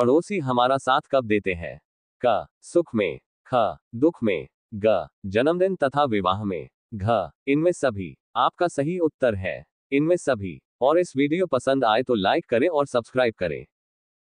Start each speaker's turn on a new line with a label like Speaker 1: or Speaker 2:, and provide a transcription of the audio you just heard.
Speaker 1: पड़ोसी हमारा साथ कब देते हैं क सुख में ख दुख में ग जन्मदिन तथा विवाह में घ इनमें सभी आपका सही उत्तर है इनमें सभी और इस वीडियो पसंद आए तो लाइक करें और सब्सक्राइब करें